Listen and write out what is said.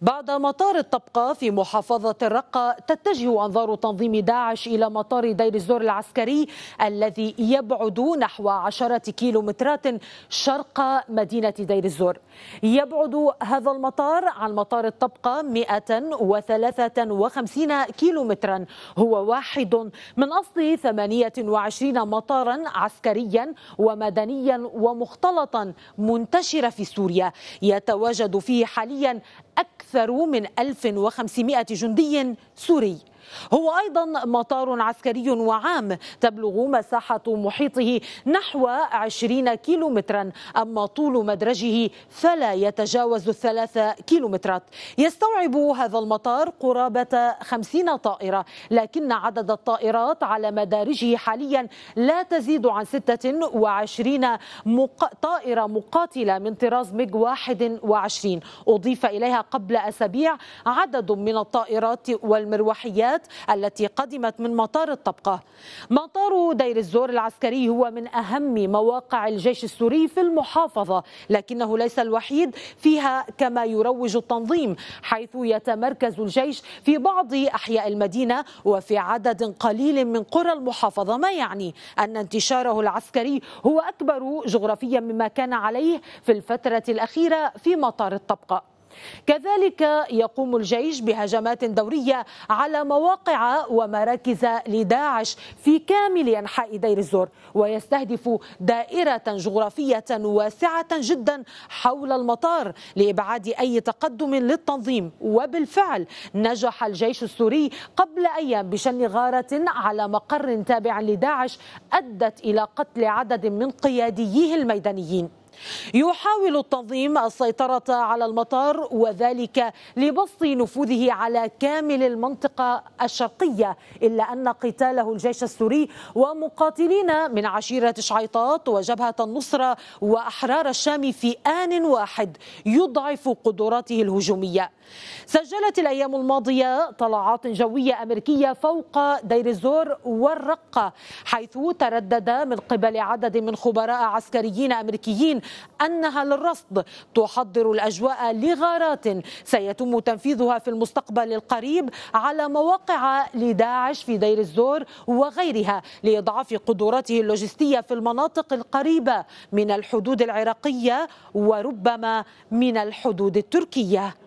بعد مطار الطبقة في محافظة الرقة تتجه أنظار تنظيم داعش إلى مطار دير الزور العسكري الذي يبعد نحو عشرة كيلومترات شرق مدينة دير الزور يبعد هذا المطار عن مطار الطبقة 153 كيلومترا هو واحد من أصل 28 مطارا عسكريا ومدنيا ومختلطا منتشرة في سوريا يتواجد فيه حاليا أكثر أكثر من 1500 جندي سوري هو أيضا مطار عسكري وعام تبلغ مساحة محيطه نحو 20 كيلومترا أما طول مدرجه فلا يتجاوز الثلاثة كيلومترات يستوعب هذا المطار قرابة 50 طائرة لكن عدد الطائرات على مدارجه حاليا لا تزيد عن 26 مق... طائرة مقاتلة من طراز ميج 21 أضيف إليها قبل أسابيع عدد من الطائرات والمروحيات العمليات التي قدمت من مطار الطبقة مطار دير الزور العسكري هو من أهم مواقع الجيش السوري في المحافظة لكنه ليس الوحيد فيها كما يروج التنظيم حيث يتمركز الجيش في بعض أحياء المدينة وفي عدد قليل من قرى المحافظة ما يعني أن انتشاره العسكري هو أكبر جغرافيا مما كان عليه في الفترة الأخيرة في مطار الطبقة كذلك يقوم الجيش بهجمات دورية على مواقع ومراكز لداعش في كامل أنحاء دير الزور ويستهدف دائرة جغرافية واسعة جدا حول المطار لإبعاد أي تقدم للتنظيم وبالفعل نجح الجيش السوري قبل أيام بشن غارة على مقر تابع لداعش أدت إلى قتل عدد من قيادييه الميدانيين يحاول التنظيم السيطرة على المطار وذلك لبسط نفوذه على كامل المنطقة الشرقية إلا أن قتاله الجيش السوري ومقاتلين من عشيرة شعيطات وجبهة النصرة وأحرار الشام في آن واحد يضعف قدراته الهجومية سجلت الأيام الماضية طلعات جوية أمريكية فوق دير الزور والرقة حيث تردد من قبل عدد من خبراء عسكريين أمريكيين أنها للرصد تحضر الأجواء لغارات سيتم تنفيذها في المستقبل القريب على مواقع لداعش في دير الزور وغيرها لإضعاف قدراته اللوجستية في المناطق القريبة من الحدود العراقية وربما من الحدود التركية